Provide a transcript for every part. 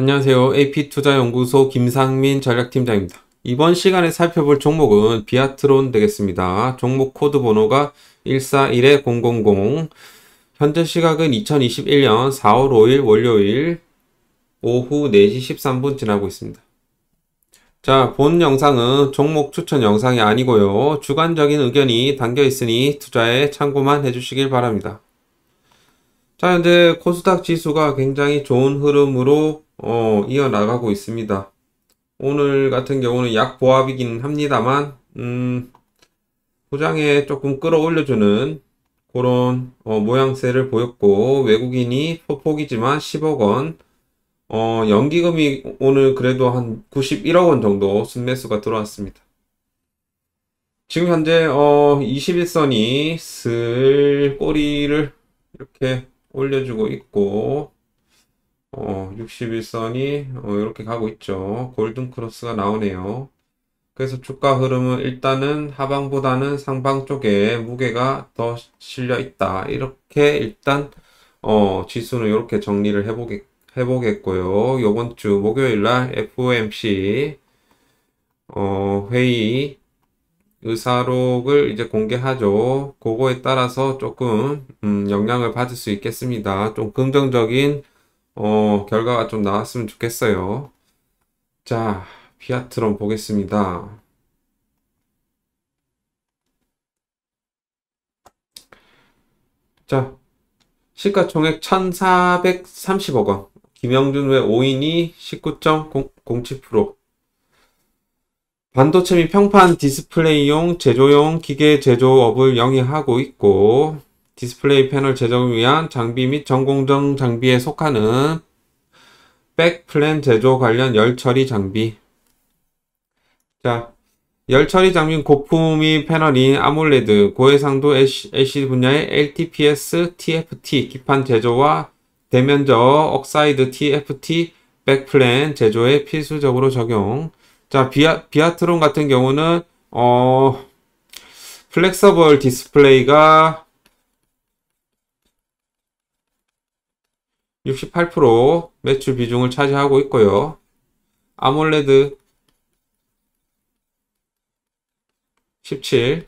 안녕하세요. AP투자연구소 김상민 전략팀장입니다. 이번 시간에 살펴볼 종목은 비아트론 되겠습니다. 종목 코드 번호가 141-000 현재 시각은 2021년 4월 5일 월요일 오후 4시 13분 지나고 있습니다. 자, 본 영상은 종목 추천 영상이 아니고요. 주관적인 의견이 담겨 있으니 투자에 참고만 해주시길 바랍니다. 자, 현재 코스닥 지수가 굉장히 좋은 흐름으로 어, 이어나가고 있습니다. 오늘 같은 경우는 약 보합이긴 합니다만 음, 포장에 조금 끌어올려주는 그런 어, 모양새를 보였고 외국인이 소폭이지만 10억원 어, 연기금이 오늘 그래도 한 91억원 정도 순매수가 들어왔습니다. 지금 현재 어, 21선이 슬 꼬리를 이렇게 올려주고 있고 어, 61선이 어, 이렇게 가고 있죠. 골든 크로스가 나오네요. 그래서 주가 흐름은 일단은 하방보다는 상방 쪽에 무게가 더 실려 있다. 이렇게 일단 어, 지수는 이렇게 정리를 해보겠, 해보겠고요. 요번 주 목요일 날 FOMC 어, 회의 의사록을 이제 공개하죠. 그거에 따라서 조금 음, 영향을 받을 수 있겠습니다. 좀 긍정적인 어, 결과가 좀 나왔으면 좋겠어요. 자, 비아트론 보겠습니다. 자, 시가총액 1,430억 원. 김영준 외 5인이 19.07%. 반도체 및 평판 디스플레이용 제조용 기계 제조업을 영위하고 있고 디스플레이 패널 제작을 위한 장비 및 전공정 장비에 속하는 백플랜 제조 관련 열처리 장비 자 열처리 장비는 고품위 패널인 아몰레드, 고해상도 LCD 분야의 LTPS, TFT 기판 제조와 대면적 억사이드 TFT 백플랜 제조에 필수적으로 적용. 자, 비아, 비아트론 같은 경우는, 어, 플렉서블 디스플레이가 68% 매출 비중을 차지하고 있고요. 아몰레드 17,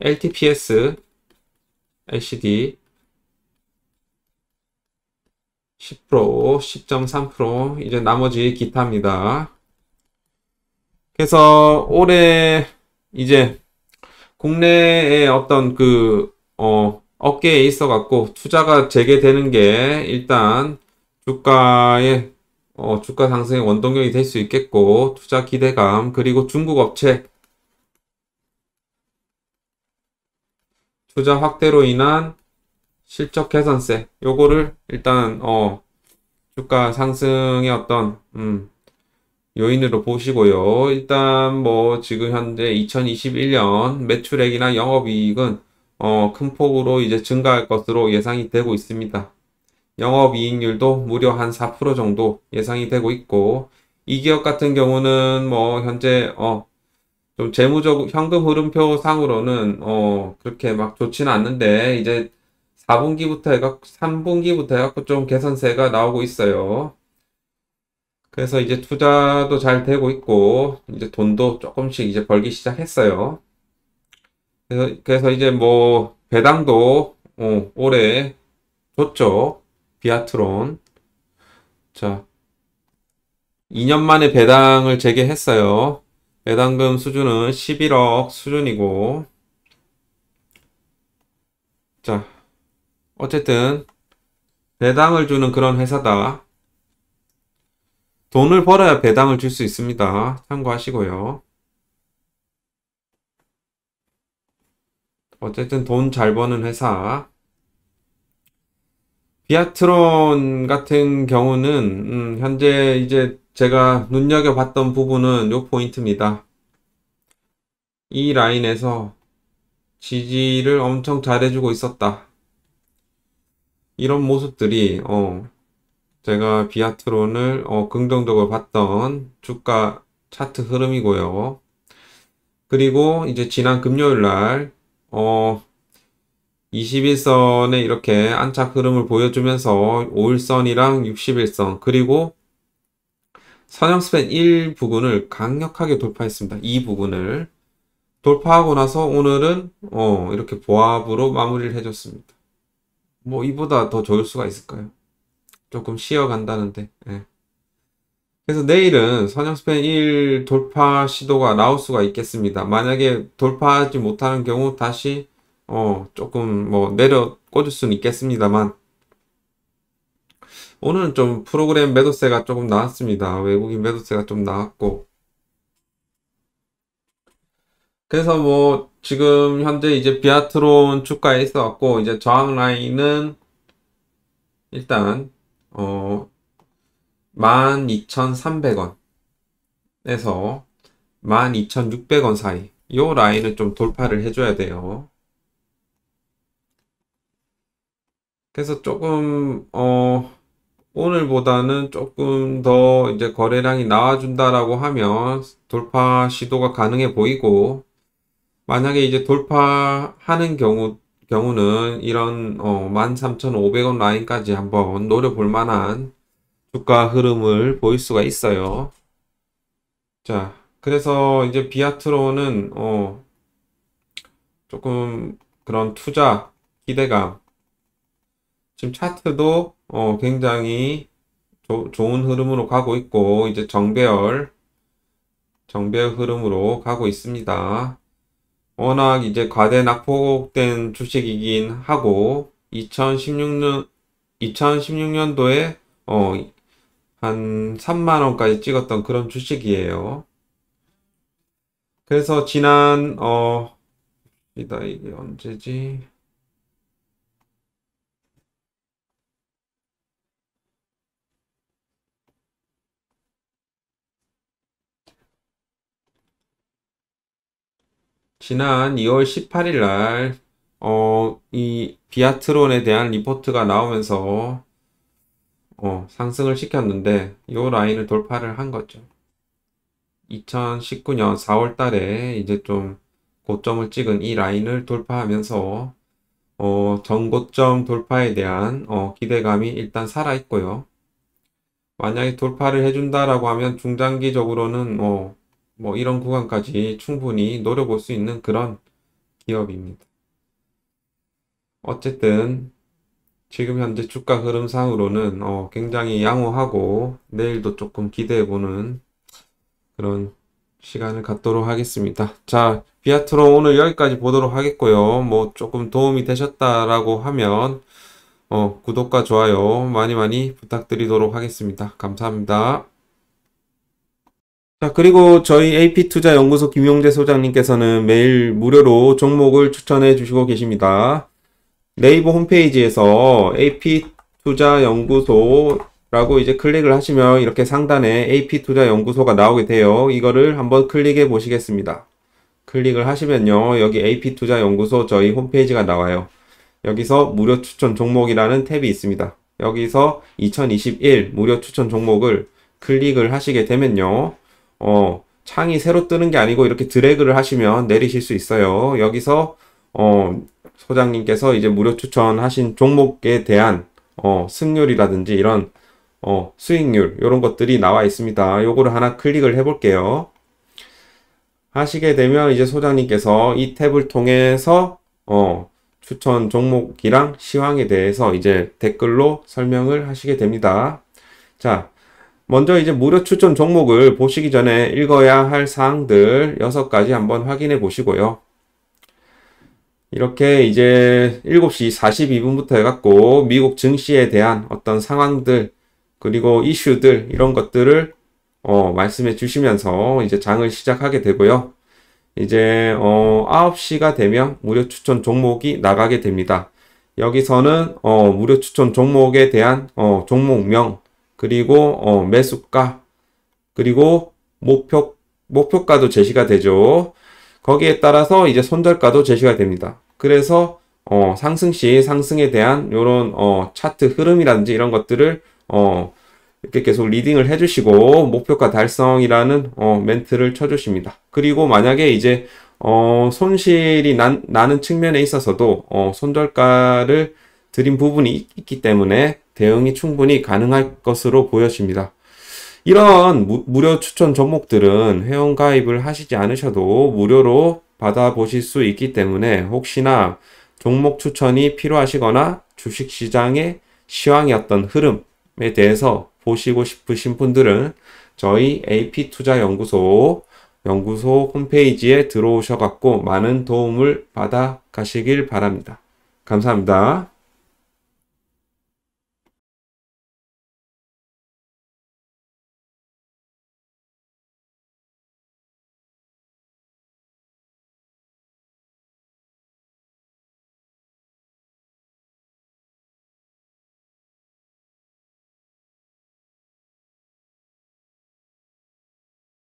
LTPS, LCD 10%, 10.3% 이제 나머지 기타입니다. 그래서 올해 이제 국내에 어떤 그 어, 어깨에 있어 갖고 투자가 재개되는 게 일단 주가의 어, 주가 상승의 원동력이 될 수 있겠고 투자 기대감 그리고 중국 업체 투자 확대로 인한 실적 개선세 요거를 일단 어 주가 상승의 어떤 음 요인으로 보시고요 일단 뭐 지금 현재 2021년 매출액이나 영업이익은 어, 큰 폭으로 이제 증가할 것으로 예상이 되고 있습니다. 영업이익률도 무려 한 4% 정도 예상이 되고 있고 이 기업 같은 경우는 뭐 현재 어, 좀 재무적 현금 흐름표 상으로는 어, 그렇게 막 좋지는 않는데 이제 4분기부터 해갖고 3분기부터 해갖고 좀 개선세가 나오고 있어요. 그래서 이제 투자도 잘 되고 있고 이제 돈도 조금씩 이제 벌기 시작했어요. 그래서, 그래서 이제 뭐 배당도 어, 올해 줬죠. 비아트론. 자, 2년 만에 배당을 재개했어요. 배당금 수준은 11억 수준이고 자, 어쨌든 배당을 주는 그런 회사다. 돈을 벌어야 배당을 줄 수 있습니다. 참고하시고요. 어쨌든 돈 잘 버는 회사. 비아트론 같은 경우는 음, 현재 이제 제가 눈여겨봤던 부분은 요 포인트입니다. 이 라인에서 지지를 엄청 잘해주고 있었다. 이런 모습들이 어, 제가 비아트론을 어, 긍정적으로 봤던 주가 차트 흐름이고요. 그리고 이제 지난 금요일 날 어, 21선에 이렇게 안착 흐름을 보여주면서 5일선이랑 6 1선 그리고 선형 스팬 1 부분을 강력하게 돌파했습니다. 이 부분을 돌파하고 나서 오늘은 어, 이렇게 보합으로 마무리를 해줬습니다. 뭐 이보다 더 좋을 수가 있을까요? 조금 쉬어간다는데 예. 그래서 내일은 선형 스팬 1 돌파 시도가 나올 수가 있겠습니다. 만약에 돌파하지 못하는 경우 다시 어 조금 뭐 내려 꽂을 수는 있겠습니다만 오늘은 좀 프로그램 매도세가 조금 나왔습니다. 외국인 매도세가 좀 나왔고 그래서 뭐 지금 현재 이제 비아트론 주가에 있어 갖고 이제 저항 라인은 일단 어 12,300원에서 12,600원 사이 이 라인을 좀 돌파를 해줘야 돼요. 그래서 조금 어 오늘보다는 조금 더 이제 거래량이 나와준다라고 하면 돌파 시도가 가능해 보이고 만약에 이제 돌파하는 경우 경우는 이런 어 13,500원 라인까지 한번 노려볼 만한 주가 흐름을 보일 수가 있어요. 자, 그래서 이제 비아트로는 어, 조금 그런 투자 기대감 지금 차트도 어, 굉장히 조, 좋은 흐름으로 가고 있고 이제 정배열 정배열 흐름으로 가고 있습니다. 워낙 이제 과대 낙폭된 주식이긴 하고 2016년 2016년도에 어, 한 3만원까지 찍었던 그런 주식이에요. 그래서 지난, 어, 이다 이게 언제지? 지난 2월 18일 날, 어, 이 비아트론에 대한 리포트가 나오면서 어, 상승을 시켰는데 이 라인을 돌파를 한 거죠. 2019년 4월 달에 이제 좀 고점을 찍은 이 라인을 돌파하면서 어, 전고점 돌파에 대한 어, 기대감이 일단 살아있고요. 만약에 돌파를 해준다라고 하면 중장기적으로는 어, 뭐 이런 구간까지 충분히 노려볼 수 있는 그런 기업입니다. 어쨌든 지금 현재 주가 흐름상으로는 어, 굉장히 양호하고 내일도 조금 기대해보는 그런 시간을 갖도록 하겠습니다. 자, 비아트론 오늘 여기까지 보도록 하겠고요. 뭐 조금 도움이 되셨다라고 하면 어, 구독과 좋아요 많이 많이 부탁드리도록 하겠습니다. 감사합니다. 자, 그리고 저희 AP투자연구소 김용재 소장님께서는 매일 무료로 종목을 추천해 주시고 계십니다. 네이버 홈페이지에서 AP투자연구소라고 이제 클릭을 하시면 이렇게 상단에 AP투자연구소가 나오게 돼요. 이거를 한번 클릭해 보시겠습니다. 클릭을 하시면요. 여기 AP투자연구소 저희 홈페이지가 나와요. 여기서 무료 추천 종목이라는 탭이 있습니다. 여기서 2021 무료 추천 종목을 클릭을 하시게 되면요. 어, 창이 새로 뜨는 게 아니고 이렇게 드래그를 하시면 내리실 수 있어요. 여기서 어, 소장님께서 이제 무료 추천하신 종목에 대한 어, 승률이라든지 이런 어, 수익률 이런 것들이 나와 있습니다. 요거를 하나 클릭을 해 볼게요. 하시게 되면 이제 소장님께서 이 탭을 통해서 어, 추천 종목이랑 시황에 대해서 이제 댓글로 설명을 하시게 됩니다. 자, 먼저 이제 무료 추천 종목을 보시기 전에 읽어야 할 사항들 6가지 한번 확인해 보시고요. 이렇게 이제 7시 42분부터 해갖고 미국 증시에 대한 어떤 상황들 그리고 이슈들 이런 것들을 어, 말씀해 주시면서 이제 장을 시작하게 되고요. 이제 어, 9시가 되면 무료 추천 종목이 나가게 됩니다. 여기서는 어, 무료 추천 종목에 대한 어, 종목명 그리고 어, 매수가 그리고 목표 목표가도 제시가 되죠. 거기에 따라서 이제 손절가도 제시가 됩니다. 그래서 어, 상승 시 상승에 대한 이런 어, 차트 흐름이라든지 이런 것들을 어, 이렇게 계속 리딩을 해주시고 목표가 달성이라는 어, 멘트를 쳐주십니다. 그리고 만약에 이제 어, 손실이 난, 나는 측면에 있어서도 어, 손절가를 드린 부분이 있기 때문에 대응이 충분히 가능할 것으로 보여집니다. 이런 무, 료 추천 종목들은 회원 가입을 하시지 않으셔도 무료로 받아보실 수 있기 때문에 혹시나 종목 추천이 필요하시거나 주식시장의 시황이었던 흐름에 대해서 보시고 싶으신 분들은 저희 AP투자연구소 연구소 홈페이지에 들어오셔갖고 많은 도움을 받아 가시길 바랍니다. 감사합니다.